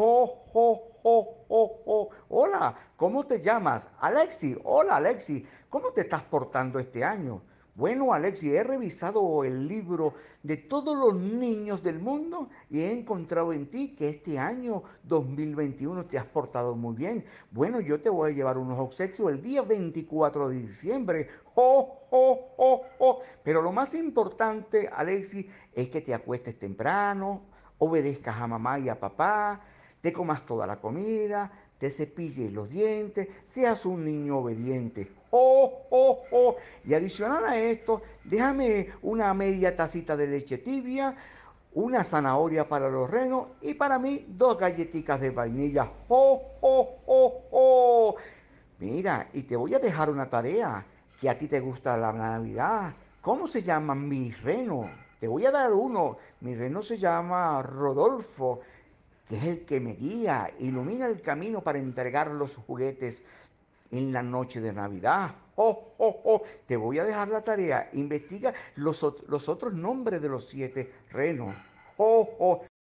¡Ho, ho, ho, ho, ho! ho Hola, ¿cómo te llamas? Alexi, hola Alexi, ¿cómo te estás portando este año? Bueno, Alexi, he revisado el libro de todos los niños del mundo y he encontrado en ti que este año 2021 te has portado muy bien. Bueno, yo te voy a llevar unos obsequios el día 24 de diciembre. ¡Oh, oh, oh, oh! Pero lo más importante, Alexi, es que te acuestes temprano, obedezcas a mamá y a papá, te comas toda la comida, te cepilles los dientes, seas un niño obediente. ¡Oh, oh, oh! Y adicional a esto, déjame una media tacita de leche tibia, una zanahoria para los renos y para mí dos galletitas de vainilla. ¡Oh, oh, oh, oh! Mira, y te voy a dejar una tarea que a ti te gusta la Navidad. ¿Cómo se llama mi reno? Te voy a dar uno. Mi reno se llama Rodolfo es el que me guía, ilumina el camino para entregar los juguetes en la noche de Navidad. Oh, oh, oh, te voy a dejar la tarea. Investiga los, los otros nombres de los siete renos. Oh, oh,